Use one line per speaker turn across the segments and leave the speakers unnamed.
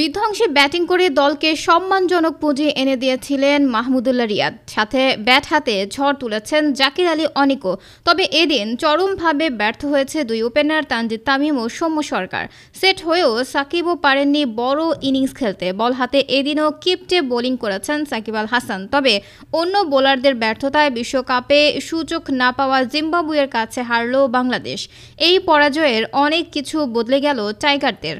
বিধ্বংসী ব্যাটিং করে দলকে সম্মানজনক পুঁজি এনে দিয়েছিলেন মাহমুদুল্লাহ রিয়াদ সাথে ব্যাট হাতে ঝড় তুলেছেন জাকির আলী অনিকো তবে এদিন চরমভাবে ব্যর্থ হয়েছে দুই ওপেনার তানজিদ তামিম ও সৌম্য সরকার সেট হয়েও সাকিবও পারেননি বড় ইনিংস খেলতে বল হাতে এদিনও কিপটে বোলিং করেছেন সাকিব আল হাসান তবে অন্য বোলারদের ব্যর্থতায় বিশ্বকাপে সূচক না পাওয়া জিম্বাবুয়ের কাছে হারল বাংলাদেশ এই পরাজয়ের অনেক কিছু বদলে গেল টাইগারদের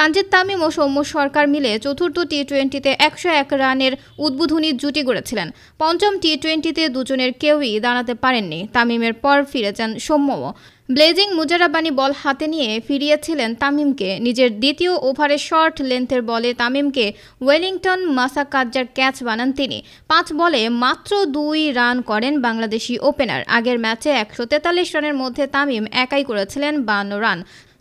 তানজিদ তামিম ও সৌম্য সরকার মিলে চতুর্থ টি টোয়েন্টিতে একশো এক রানের উদ্বোধনী জুটি গড়েছিলেন পঞ্চম টি টোয়েন্টিতে দুজনের কেউই দাঁড়াতে পারেননি তামিমের পর ফিরে যান সৌম্যও ব্লেজিং মুজারাবানি বল হাতে নিয়ে ফিরিয়েছিলেন তামিমকে নিজের দ্বিতীয় ওভারে শর্ট লেন্থের বলে তামিমকে ওয়েলিংটন মাসাকাজ্জার ক্যাচ বানান তিনি পাঁচ বলে মাত্র দুই রান করেন বাংলাদেশি ওপেনার আগের ম্যাচে একশো রানের মধ্যে তামিম একাই করেছিলেন বান্ন রান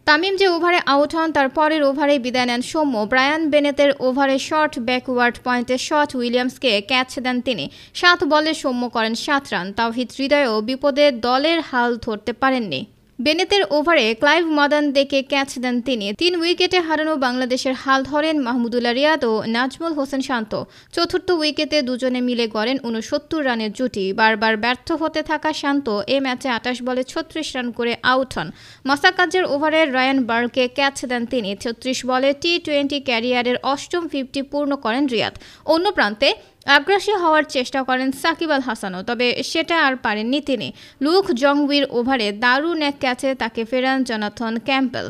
তামিম যে ওভারে আউট হন তার পরের ওভারে বিদায় নেন সৌম্য ব্রায়ান বেনেতের ওভারে শর্ট ব্যাকওয়ার্ড পয়েন্টে শট উইলিয়ামসকে ক্যাচ দেন তিনি সাত বলে সৌম্য করেন সাত রান তাওহিদ হৃদয়ও বিপদে দলের হাল ধরতে পারেননি বেনেতের ওভারে ক্লাইভ মাদান দেখে ক্যাচ দেন তিনি তিন উইকেটে হারানো বাংলাদেশের হাল ধরেন মাহমুদুল্লাহ রিয়াদ ও নাজমুল হোসেন শান্ত চতুর্থ উইকেটে দুজনে মিলে গড়েন উনসত্তর রানের জুটি বারবার ব্যর্থ হতে থাকা শান্ত এ ম্যাচে আটাশ বলে ছত্রিশ রান করে আউট হন মাসাকাজের ওভারে রায়ান বার্গকে ক্যাচ দেন তিনি ছত্রিশ বলে টি টোয়েন্টি ক্যারিয়ারের অষ্টম ফিফটি পূর্ণ করেন রিয়াদ অন্য প্রান্তে আগ্রাসী হওয়ার চেষ্টা করেন সাকিব আল হাসানও তবে সেটা আর পারেননি তিনি লুক জংউইর ওভারে দারুণ এক ক্যাচে তাকে ফেরান জনাথন ক্যাম্পেল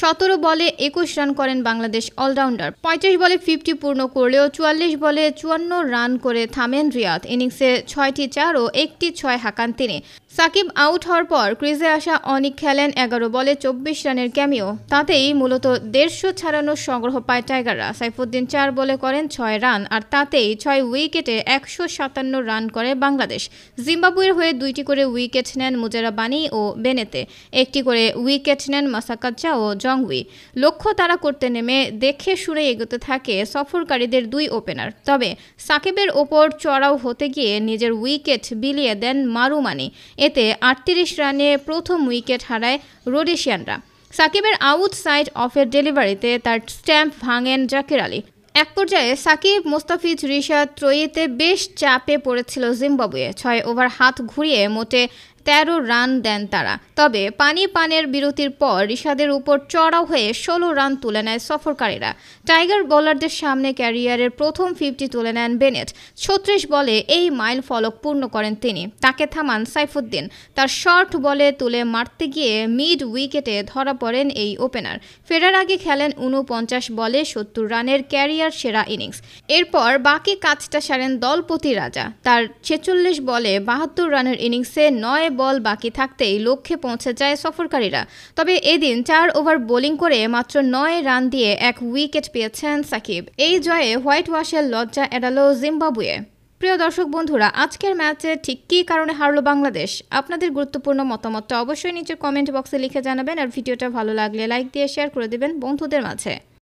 সতেরো বলে একুশ রান করেন বাংলাদেশ অলরাউন্ডার পঁয়ত্রিশ বলে ফিফটি পূর্ণ করলেও চুয়াল্লিশ বলে চুয়ান্ন রান করে থামেন রিয়াদ ইনিংসে ছয়টি চার ও একটি ছয় হাঁকান তিনি সাকিব আউট হওয়ার পর ক্রিজে আসা অনিক খেলেন এগারো বলে চব্বিশ রানের ক্যামিও তাতেই মূলত দেড়শো ছাড়ানোর সংগ্রহ পায় টাইগাররা সাইফুদ্দিন চার বলে করেন ছয় রান আর তাতেই ছয় উইকেটে একশো সাতান্ন রান করে বাংলাদেশ জিম্বাবুয়ের হয়ে দুইটি করে উইকেট নেন মুজারাবানি ও বেনেতে একটি করে উইকেট নেন মাসাকাচ্চা ও জংউই লক্ষ্য তারা করতে নেমে দেখে শুনে এগোতে থাকে সফরকারীদের দুই ওপেনার তবে সাকিবের ওপর চড়াও হতে গিয়ে নিজের উইকেট বিলিয়ে দেন মারুমানি এতে আটত্রিশ রানে প্রথম উইকেট হারায় রোডেশিয়ানরা সাকিবের আউটসাইড অফের ডেলিভারিতে তার স্ট্যাম্প ভাঙেন জাকির আলী এক পর্যায়ে সাকিব মোস্তাফিজ রিশা ত্রয়ীতে বেশ চাপে পড়েছিল জিম্বাবুয়ে ছয় ওভার হাত ঘুরিয়ে মোটে তেরো রান দেন তারা তবে পানি পানের বিরতির পর রিশাদের উপর চড়াও হয়ে ষোলো রান তুলে নেয় সফরকারীরা টাইগার বোলারদের সামনে ক্যারিয়ারের প্রথম ফিফটি তুলে নেন বেনেট ছত্রিশ বলে এই মাইল ফলক পূর্ণ করেন তিনি তাকে থামান সাইফুদ্দিন তার শর্ট বলে তুলে মারতে গিয়ে মিড উইকেটে ধরা পড়েন এই ওপেনার ফেরার আগে খেলেন ঊনপঞ্চাশ বলে সত্তর রানের ক্যারিয়ার অস্ট্রেলিয়ার সেরা ইনিংস এরপর বাকি কাজটা সারেন দলপতি রাজা তার ছেচল্লিশ বলে বাহাত্তর রানের ইনিংসে নয় বল বাকি থাকতেই লক্ষ্যে পৌঁছে যায় সফরকারীরা তবে এদিন চার ওভার বোলিং করে মাত্র নয় রান দিয়ে এক উইকেট পেয়েছেন সাকিব এই জয়ে হোয়াইট ওয়াশের লজ্জা এড়ালো জিম্বাবুয়ে প্রিয় দর্শক বন্ধুরা আজকের ম্যাচে ঠিক কী কারণে হারলো বাংলাদেশ আপনাদের গুরুত্বপূর্ণ মতামতটা অবশ্যই নিচে কমেন্ট বক্সে লিখে জানাবেন আর ভিডিওটা ভালো লাগলে লাইক দিয়ে শেয়ার করে দেবেন বন্ধুদের মাঝে